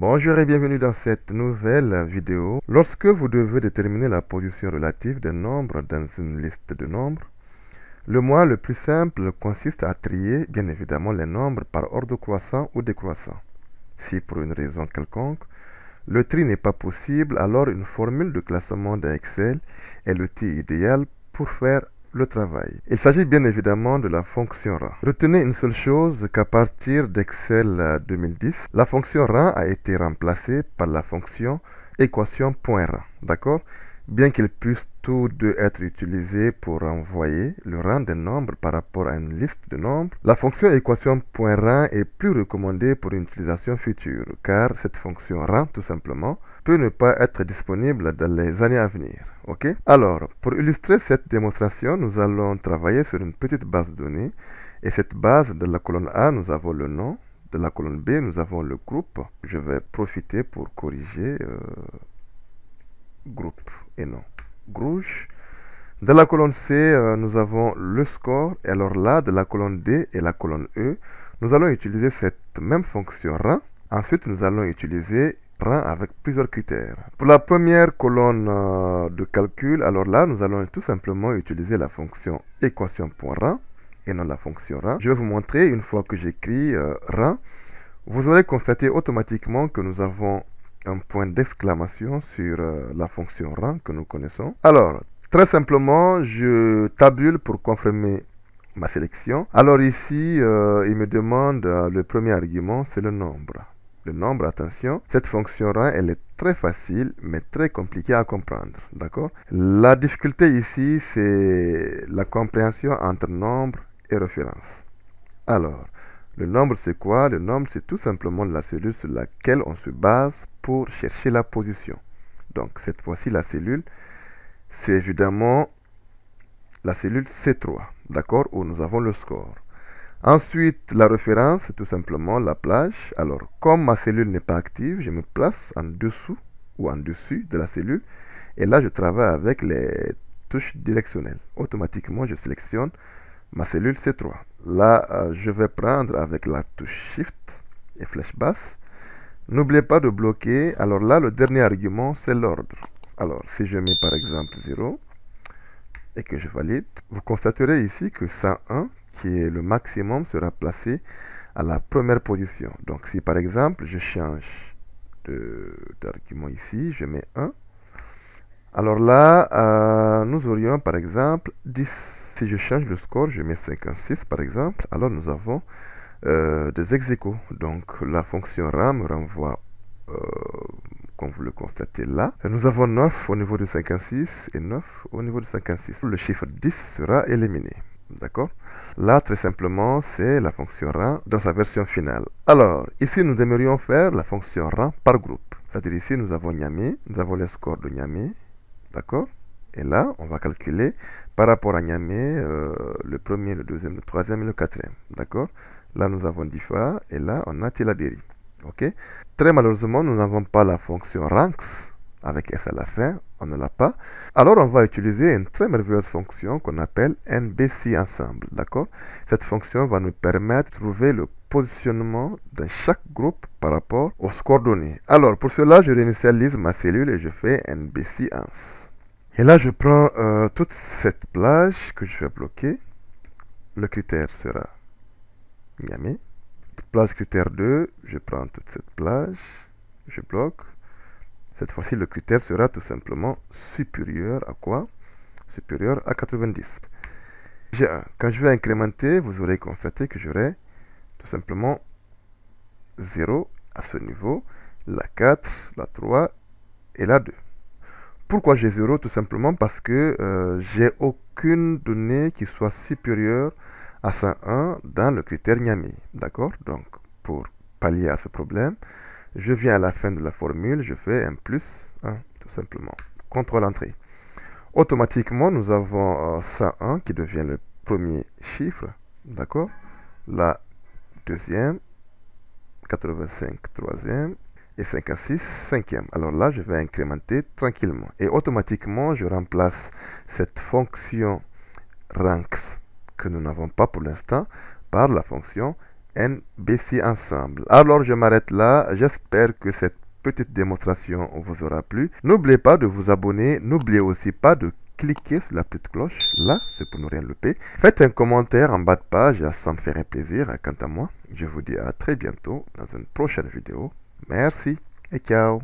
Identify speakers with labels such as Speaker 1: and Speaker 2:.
Speaker 1: Bonjour et bienvenue dans cette nouvelle vidéo. Lorsque vous devez déterminer la position relative des nombres dans une liste de nombres, le moyen le plus simple consiste à trier bien évidemment les nombres par ordre croissant ou décroissant. Si pour une raison quelconque, le tri n'est pas possible, alors une formule de classement Excel est l'outil idéal pour faire le travail. Il s'agit bien évidemment de la fonction RAN. Retenez une seule chose qu'à partir d'Excel 2010, la fonction RAN a été remplacée par la fonction équation.RAN. D'accord Bien qu'ils puissent tous deux être utilisés pour envoyer le rang d'un nombre par rapport à une liste de nombres, la fonction équation.RAN est plus recommandée pour une utilisation future, car cette fonction rang, tout simplement, peut ne pas être disponible dans les années à venir. Alors, pour illustrer cette démonstration, nous allons travailler sur une petite base de données. Et cette base, de la colonne A, nous avons le nom. De la colonne B, nous avons le groupe. Je vais profiter pour corriger euh, groupe et non grouche. Dans la colonne C, euh, nous avons le score. Et alors là, de la colonne D et la colonne E, nous allons utiliser cette même fonction RAN. Ensuite, nous allons utiliser avec plusieurs critères. Pour la première colonne euh, de calcul, alors là, nous allons tout simplement utiliser la fonction équation.rang et non la fonction rang. Je vais vous montrer une fois que j'écris euh, Vous aurez constaté automatiquement que nous avons un point d'exclamation sur euh, la fonction rang que nous connaissons. Alors, très simplement, je tabule pour confirmer ma sélection. Alors ici, euh, il me demande le premier argument, c'est le nombre nombre, attention, cette fonction elle est très facile, mais très compliquée à comprendre, d'accord La difficulté ici, c'est la compréhension entre nombre et référence. Alors, le nombre, c'est quoi Le nombre, c'est tout simplement la cellule sur laquelle on se base pour chercher la position. Donc, cette fois-ci, la cellule, c'est évidemment la cellule C3, d'accord Où nous avons le score. Ensuite, la référence, c'est tout simplement la plage. Alors, comme ma cellule n'est pas active, je me place en dessous ou en dessus de la cellule. Et là, je travaille avec les touches directionnelles. Automatiquement, je sélectionne ma cellule C3. Là, euh, je vais prendre avec la touche Shift et flèche basse. N'oubliez pas de bloquer. Alors là, le dernier argument, c'est l'ordre. Alors, si je mets par exemple 0 et que je valide, vous constaterez ici que 101 qui est le maximum sera placé à la première position. Donc si par exemple je change d'argument ici, je mets 1. Alors là, euh, nous aurions par exemple 10. Si je change le score, je mets 56 par exemple, alors nous avons euh, des ex Donc la fonction RAM renvoie, euh, comme vous le constatez là. nous avons 9 au niveau de 56 et 9 au niveau de 56. Le chiffre 10 sera éliminé. D'accord Là, très simplement, c'est la fonction rang dans sa version finale. Alors, ici, nous aimerions faire la fonction rang par groupe. C'est-à-dire ici, nous avons Niami, nous avons le score de Niami. D'accord Et là, on va calculer par rapport à Niamey euh, le premier, le deuxième, le troisième et le quatrième. D'accord Là, nous avons Difa et là, on a Tilabiri. OK Très malheureusement, nous n'avons pas la fonction ranks avec S à la fin on ne l'a pas. Alors on va utiliser une très merveilleuse fonction qu'on appelle NBC ensemble, d'accord Cette fonction va nous permettre de trouver le positionnement de chaque groupe par rapport aux coordonnées. Alors pour cela, je réinitialise ma cellule et je fais NBC ans. Et là, je prends euh, toute cette plage que je vais bloquer. Le critère sera Miami. Plage critère 2, je prends toute cette plage, je bloque. Cette fois-ci, le critère sera tout simplement supérieur à quoi Supérieur à 90. Quand je vais incrémenter, vous aurez constaté que j'aurai tout simplement 0 à ce niveau, la 4, la 3 et la 2. Pourquoi j'ai 0 Tout simplement parce que euh, j'ai aucune donnée qui soit supérieure à 101 dans le critère Niami. D'accord Donc, pour pallier à ce problème, je viens à la fin de la formule, je fais un plus, tout simplement. Contrôle entrée. Automatiquement, nous avons 101 euh, qui devient le premier chiffre, d'accord La deuxième, 85 troisième et 5 à cinquième. Alors là, je vais incrémenter tranquillement. Et automatiquement, je remplace cette fonction ranks que nous n'avons pas pour l'instant par la fonction NBC Ensemble. Alors je m'arrête là, j'espère que cette petite démonstration vous aura plu. N'oubliez pas de vous abonner, n'oubliez aussi pas de cliquer sur la petite cloche, là, c'est pour ne rien louper. Faites un commentaire en bas de page, ça me ferait plaisir. Quant à moi, je vous dis à très bientôt dans une prochaine vidéo. Merci et ciao